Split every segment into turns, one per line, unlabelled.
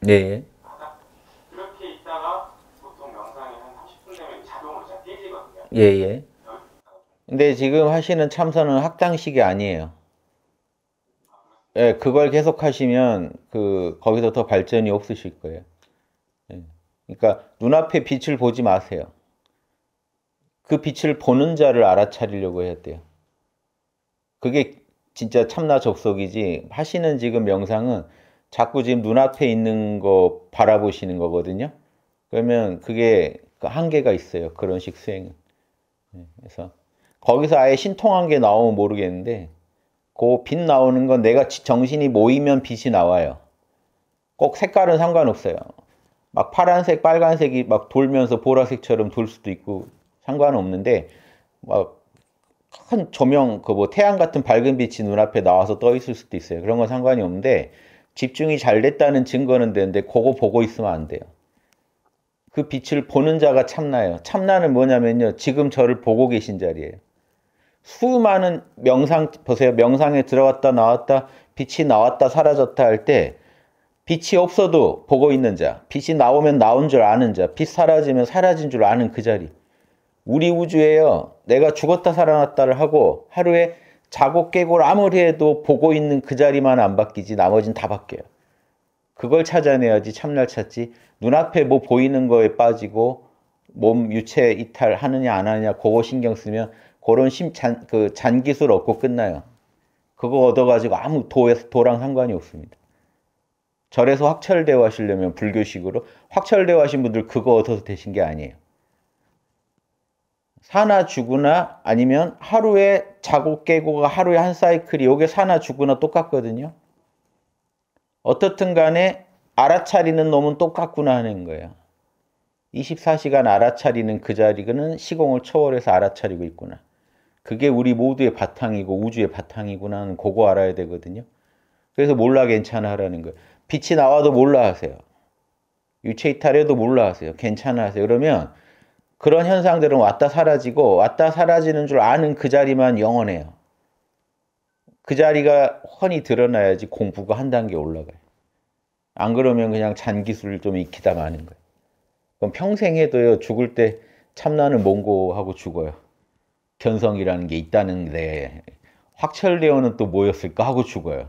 네. 예. 이렇게 있다가 보통 명상이 한 30분 되면 자동으로 잘 깨지거든요. 예, 예. 근데 지금 하시는 참선은 학당식이 아니에요. 예, 그걸 계속 하시면 그 거기서 더 발전이 없으실 거예요. 예. 그러니까 눈앞에 빛을 보지 마세요. 그 빛을 보는 자를 알아차리려고 해야 돼요. 그게 진짜 참나 접속이지 하시는 지금 명상은 자꾸 지금 눈앞에 있는 거 바라보시는 거거든요. 그러면 그게 그 한계가 있어요. 그런 식 수행은. 네, 그래서 거기서 아예 신통한 게 나오면 모르겠는데 그 빛 나오는 건 내가 정신이 모이면 빛이 나와요. 꼭 색깔은 상관없어요. 막 파란색, 빨간색이 막 돌면서 보라색처럼 돌 수도 있고 상관없는데 막 큰 조명, 그 뭐 태양 같은 밝은 빛이 눈앞에 나와서 떠 있을 수도 있어요. 그런 건 상관이 없는데 집중이 잘 됐다는 증거는 되는데 그거 보고 있으면 안 돼요. 그 빛을 보는 자가 참나예요. 참나는 뭐냐면요. 지금 저를 보고 계신 자리예요. 수많은 명상 보세요. 명상에 들어갔다 나왔다 빛이 나왔다 사라졌다 할 때 빛이 없어도 보고 있는 자, 빛이 나오면 나온 줄 아는 자, 빛 사라지면 사라진 줄 아는 그 자리. 우리 우주에요. 내가 죽었다 살아났다를 하고 하루에 자고 깨고 아무리 해도 보고 있는 그 자리만 안 바뀌지 나머지는 다 바뀌어요. 그걸 찾아내야지 참날 찾지 눈앞에 뭐 보이는 거에 빠지고 몸 유체 이탈 하느냐 안 하느냐 그거 신경 쓰면 그런 심잔 그 잔기술 얻고 끝나요. 그거 얻어가지고 아무 도에서 도랑 상관이 없습니다. 절에서 확철대화 하시려면 불교식으로 확철대화 하신 분들 그거 얻어서 되신 게 아니에요. 사나 죽으나 아니면 하루에 자고 깨고가 하루에 한 사이클이 요게 사나 죽으나 똑같거든요. 어떻든 간에 알아차리는 놈은 똑같구나 하는 거예요. 24시간 알아차리는 그 자리는 시공을 초월해서 알아차리고 있구나. 그게 우리 모두의 바탕이고 우주의 바탕이구나 하는 그거 알아야 되거든요. 그래서 몰라 괜찮아 하라는 거예요. 빛이 나와도 몰라 하세요. 유체 이탈해도 몰라 하세요. 괜찮아 하세요. 그러면 그런 현상들은 왔다 사라지고 왔다 사라지는 줄 아는 그 자리만 영원해요. 그 자리가 훤히 드러나야지 공부가 한 단계 올라가요. 안 그러면 그냥 잔기술 좀 익히다 마는 거예요. 그럼 평생에도요 죽을 때 참나는 몽고하고 죽어요. 견성이라는 게 있다는데 확철대오는 또 뭐였을까 하고 죽어요.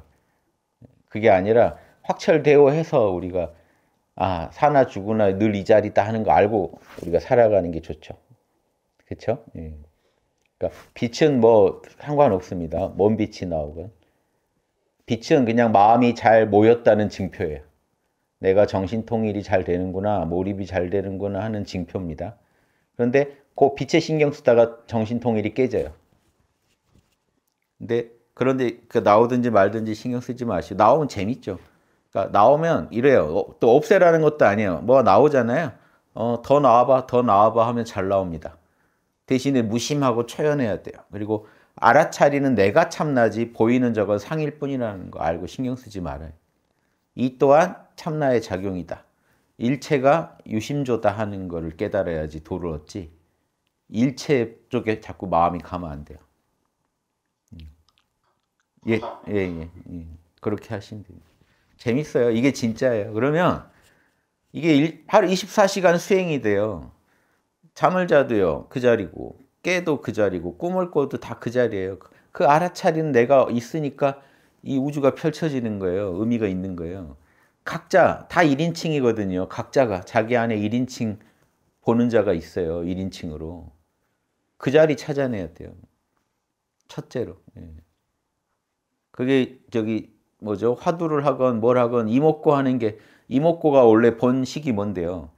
그게 아니라 확철대오해서 우리가 아 사나 죽으나 늘 이 자리다 하는 거 알고 우리가 살아가는 게 좋죠. 그렇 예. 그러니까 빛은 뭐 상관없습니다. 뭔 빛이 나오건 빛은 그냥 마음이 잘 모였다는 징표예요. 내가 정신 통일이 잘 되는구나, 몰입이 잘 되는구나 하는 징표입니다. 그런데 그 빛에 신경 쓰다가 정신 통일이 깨져요. 근데 그런데 그 나오든지 말든지 신경 쓰지 마시고 나오면 재밌죠. 그러니까 나오면 이래요. 어, 또 없애라는 것도 아니에요. 뭐가 나오잖아요. 어, 더 나와봐, 더 나와봐 하면 잘 나옵니다. 대신에 무심하고 초연해야 돼요. 그리고 알아차리는 내가 참나지 보이는 저건 상일 뿐이라는 거 알고 신경 쓰지 말아요. 이 또한 참나의 작용이다. 일체가 유심조다 하는 것을 깨달아야지 도를 얻지. 일체 쪽에 자꾸 마음이 가면 안 돼요. 음. 예, 예, 예. 예. 그렇게 하시면 됩니다. 재밌어요. 이게 진짜예요. 그러면 이게 일, 하루 24시간 수행이 돼요. 잠을 자도요, 그 자리고, 깨도 그 자리고, 꿈을 꿔도 다 그 자리예요. 그알아차리는 그 내가 있으니까 이 우주가 펼쳐지는 거예요. 의미가 있는 거예요. 각자 다 1인칭이거든요. 각자가 자기 안에 1인칭 보는 자가 있어요. 1인칭으로. 그 자리 찾아내야 돼요. 첫째로. 예. 그게 저기 뭐죠? 화두를 하건 뭘 하건 이목고 하는 게 이목고가 원래 본식이 뭔데요?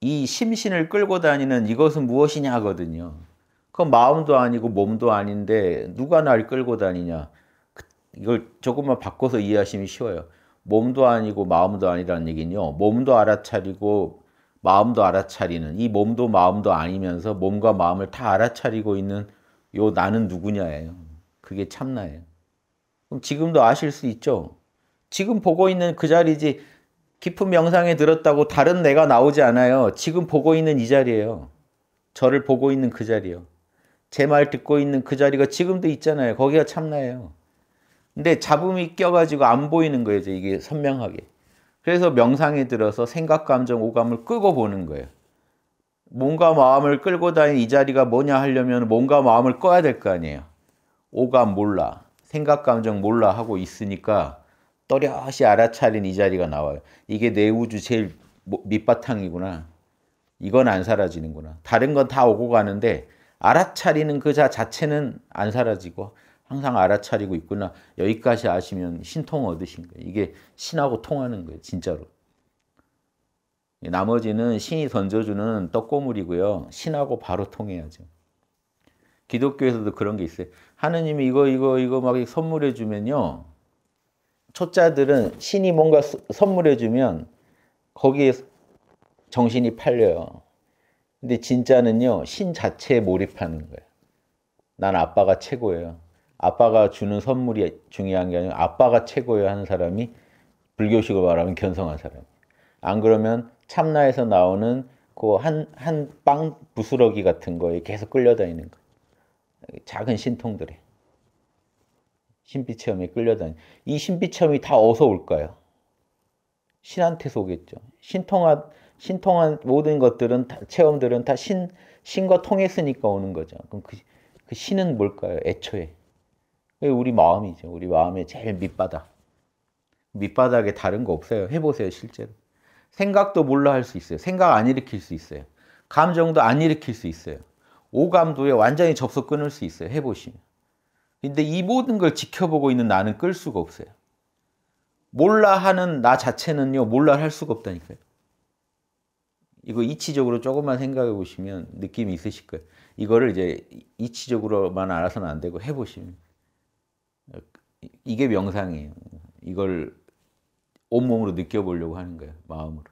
이 심신을 끌고 다니는 이것은 무엇이냐 거든요그 마음도 아니고 몸도 아닌데 누가 날 끌고 다니냐. 그, 이걸 조금만 바꿔서 이해하시면 쉬워요. 몸도 아니고 마음도 아니라는 얘기는요. 몸도 알아차리고 마음도 알아차리는 이 몸도 마음도 아니면서 몸과 마음을 다 알아차리고 있는 요 나는 누구냐예요. 그게 참나예요. 지금도 아실 수 있죠. 지금 보고 있는 그 자리지 깊은 명상에 들었다고 다른 내가 나오지 않아요. 지금 보고 있는 이 자리예요. 저를 보고 있는 그 자리요. 제 말 듣고 있는 그 자리가 지금도 있잖아요. 거기가 참나예요. 근데 잡음이 껴가지고 안 보이는 거예요. 이게 선명하게. 그래서 명상에 들어서 생각, 감정, 오감을 끄고 보는 거예요. 몸과 마음을 끌고 다니는 이 자리가 뭐냐 하려면 몸과 마음을 꺼야 될 거 아니에요. 오감 몰라. 생각, 감정 몰라 하고 있으니까 또렷이 알아차린 이 자리가 나와요. 이게 내 우주 제일 뭐 밑바탕이구나. 이건 안 사라지는구나. 다른 건 다 오고 가는데 알아차리는 그자 자체는 안 사라지고 항상 알아차리고 있구나. 여기까지 아시면 신통 얻으신 거예요. 이게 신하고 통하는 거예요. 진짜로. 나머지는 신이 던져주는 떡고물이고요. 신하고 바로 통해야죠. 기독교에서도 그런 게 있어요. 하느님이 이거 이거 이거 막 선물해 주면요. 초짜들은 신이 뭔가 선물해 주면 거기에 정신이 팔려요. 근데 진짜는요. 신 자체에 몰입하는 거예요. 난 아빠가 최고예요. 아빠가 주는 선물이 중요한 게 아니라 아빠가 최고예요 하는 사람이 불교식으로 말하면 견성한 사람. 안 그러면 참나에서 나오는 그 한 한 빵 부스러기 같은 거에 계속 끌려다니는 거. 작은 신통들이 신비체험에 끌려다니 이 신비체험이 다어서 올까요? 신한테서 오겠죠. 신통한 신통한 모든 것들은 다, 체험들은 다 신 신과 통했으니까 오는 거죠. 그럼 그, 그 신은 뭘까요? 애초에 우리 마음이죠. 우리 마음의 제일 밑바닥. 밑바닥에 다른 거 없어요. 해보세요, 실제로. 생각도 몰라 할 수 있어요. 생각 안 일으킬 수 있어요. 감정도 안 일으킬 수 있어요. 오감도에 완전히 접속 끊을 수 있어요. 해보시면. 근데 이 모든 걸 지켜보고 있는 나는 끌 수가 없어요. 몰라 하는 나 자체는요, 몰라 할 수가 없다니까요. 이거 이치적으로 조금만 생각해 보시면 느낌이 있으실 거예요. 이거를 이제 이치적으로만 알아서는 안 되고 해보시면. 이게 명상이에요. 이걸 온몸으로 느껴보려고 하는 거예요. 마음으로.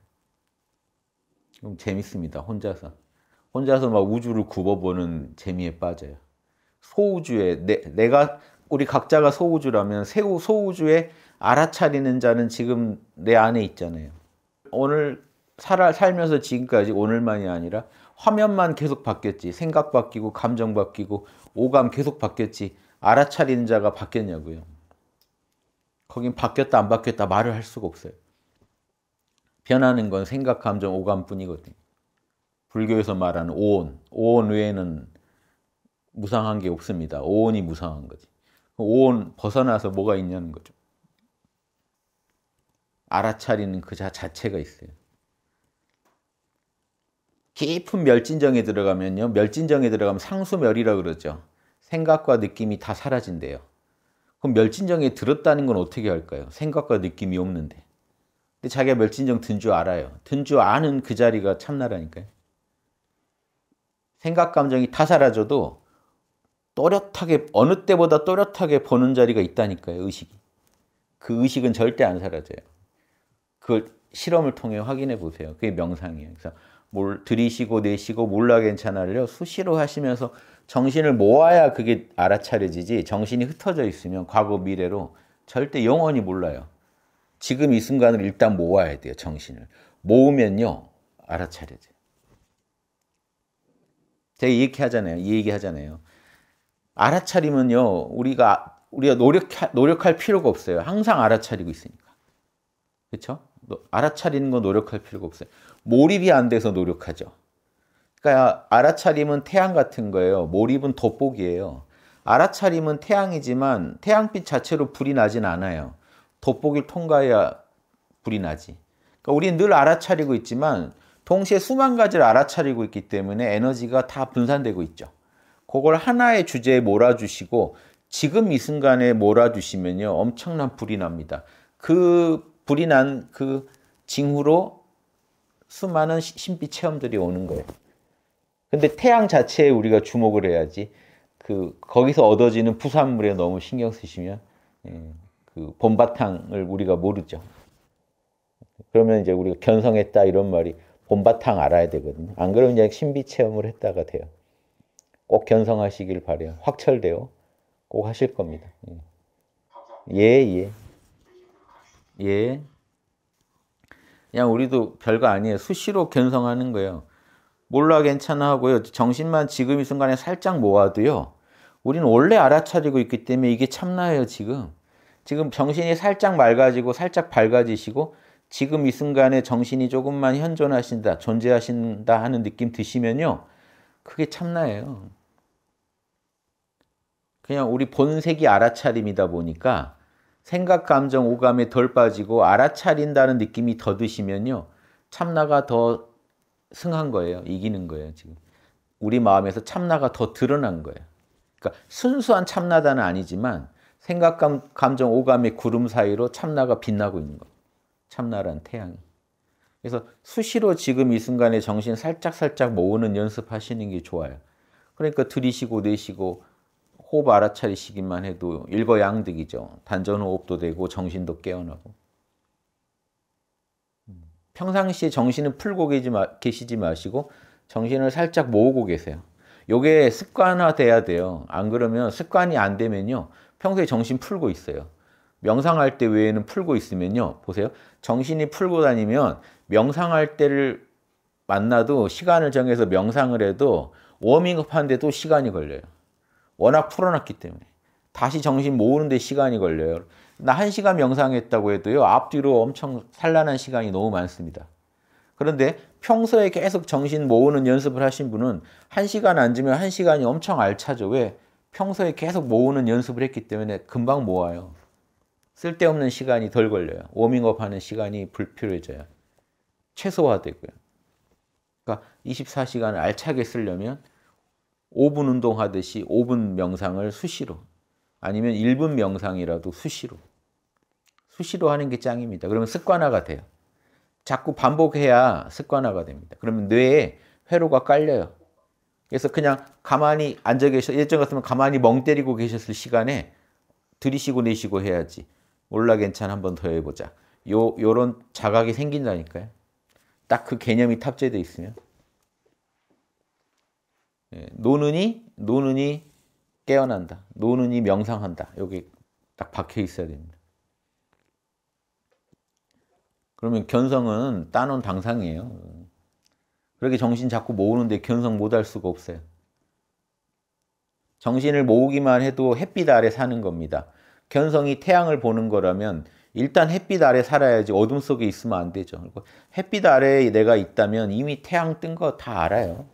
그럼 재밌습니다. 혼자서. 혼자서 막 우주를 굽어보는 재미에 빠져요. 소우주에 내, 내가 우리 각자가 소우주라면 새우 소우주에 알아차리는 자는 지금 내 안에 있잖아요. 오늘 살아 살면서 지금까지 오늘만이 아니라 화면만 계속 바뀌었지. 생각 바뀌고 감정 바뀌고 오감 계속 바뀌었지. 알아차리는 자가 바뀌었냐고요. 거긴 바뀌었다 안 바뀌었다 말을 할 수가 없어요. 변하는 건 생각, 감정, 오감뿐이거든요. 불교에서 말하는 오온, 오온 외에는 무상한 게 없습니다. 오온이 무상한 거지. 그 오온 벗어나서 뭐가 있냐는 거죠. 알아차리는 그 자체가 있어요. 깊은 멸진정에 들어가면요. 멸진정에 들어가면 상수멸이라고 그러죠. 생각과 느낌이 다 사라진대요. 그럼 멸진정에 들었다는 건 어떻게 할까요? 생각과 느낌이 없는데. 근데 자기가 멸진정 든 줄 알아요. 든 줄 아는 그 자리가 참나라니까요. 생각 감정이 다 사라져도 또렷하게 어느 때보다 또렷하게 보는 자리가 있다니까요 의식이 그 의식은 절대 안 사라져요 그걸 실험을 통해 확인해 보세요 그게 명상이에요 그래서 뭘 들이쉬고 내쉬고 몰라 괜찮아를 수시로 하시면서 정신을 모아야 그게 알아차려지지 정신이 흩어져 있으면 과거 미래로 절대 영원히 몰라요 지금 이 순간을 일단 모아야 돼요 정신을 모으면요 알아차려져요 제가 이렇게 하잖아요. 이 얘기 하잖아요. 알아차림은요, 우리가, 우리가 노력, 노력할 필요가 없어요. 항상 알아차리고 있으니까. 그렇죠 알아차리는 건 노력할 필요가 없어요. 몰입이 안 돼서 노력하죠. 그러니까 알아차림은 태양 같은 거예요. 몰입은 돋보기예요. 알아차림은 태양이지만 태양빛 자체로 불이 나진 않아요. 돋보기를 통과해야 불이 나지. 그러니까 우리는 늘 알아차리고 있지만 동시에 수만 가지를 알아차리고 있기 때문에 에너지가 다 분산되고 있죠. 그걸 하나의 주제에 몰아주시고 지금 이 순간에 몰아주시면요. 엄청난 불이 납니다. 그 불이 난 그 징후로 수많은 신비 체험들이 오는 거예요. 근데 태양 자체에 우리가 주목을 해야지 그 거기서 얻어지는 부산물에 너무 신경 쓰시면 예, 그 본바탕을 우리가 모르죠. 그러면 이제 우리가 견성했다 이런 말이 본바탕 알아야 되거든요. 안 그러면 그냥 신비 체험을 했다가 돼요. 꼭 견성하시길 바래요. 확철돼요. 꼭 하실 겁니다. 예. 예, 예. 예. 그냥 우리도 별거 아니에요. 수시로 견성하는 거예요. 몰라 괜찮아 하고요. 정신만 지금 이 순간에 살짝 모아도요. 우리 원래 알아차리고 있기 때문에 이게 참나예요, 지금. 지금 정신이 살짝 맑아지고 살짝 밝아지시고 지금 이 순간에 정신이 조금만 현존하신다, 존재하신다 하는 느낌 드시면요. 그게 참나예요. 그냥 우리 본색이 알아차림이다 보니까 생각, 감정, 오감에 덜 빠지고 알아차린다는 느낌이 더 드시면요. 참나가 더 승한 거예요. 이기는 거예요, 지금. 우리 마음에서 참나가 더 드러난 거예요. 그러니까 순수한 참나다는 아니지만 생각, 감, 정 오감의 구름 사이로 참나가 빛나고 있는 거예요. 참나란 태양이. 그래서 수시로 지금 이 순간에 정신 살짝살짝 모으는 연습하시는 게 좋아요. 그러니까 들이쉬고 내쉬고 호흡 알아차리시기만 해도 일거양득이죠. 단전호흡도 되고 정신도 깨어나고. 음, 평상시에 정신은 풀고 계시지 마시고 정신을 살짝 모으고 계세요. 요게 습관화 돼야 돼요. 안 그러면 습관이 안 되면요. 평소에 정신 풀고 있어요. 명상할 때 외에는 풀고 있으면요. 보세요. 정신이 풀고 다니면 명상할 때를 만나도 시간을 정해서 명상을 해도 워밍업 하는데 도 시간이 걸려요. 워낙 풀어놨기 때문에. 다시 정신 모으는데 시간이 걸려요. 나 1시간 명상했다고 해도요. 앞뒤로 엄청 산란한 시간이 너무 많습니다. 그런데 평소에 계속 정신 모으는 연습을 하신 분은 1시간 앉으면 1시간이 엄청 알차죠. 왜? 평소에 계속 모으는 연습을 했기 때문에 금방 모아요. 쓸데없는 시간이 덜 걸려요. 워밍업 하는 시간이 불필요해져요. 최소화되고요. 그러니까 24시간을 알차게 쓰려면 5분 운동하듯이 5분 명상을 수시로 아니면 1분 명상이라도 수시로 수시로 하는 게 짱입니다. 그러면 습관화가 돼요. 자꾸 반복해야 습관화가 됩니다. 그러면 뇌에 회로가 깔려요. 그래서 그냥 가만히 앉아 계셔 예전 같으면 가만히 멍 때리고 계셨을 시간에 들이쉬고 내쉬고 해야지 몰라 괜찮아 한번 더 해보자. 요, 요런 자각이 생긴다니까요. 딱 그 개념이 탑재돼 있으면. 예, 노는이, 노는이 깨어난다. 노는이 명상한다. 여기 딱 박혀 있어야 됩니다. 그러면 견성은 따놓은 당상이에요. 그렇게 정신 자꾸 모으는데 견성 못 할 수가 없어요. 정신을 모으기만 해도 햇빛 아래 사는 겁니다. 견성이 태양을 보는 거라면 일단 햇빛 아래 살아야지 어둠 속에 있으면 안 되죠. 그리고 햇빛 아래에 내가 있다면 이미 태양 뜬 거 다 알아요.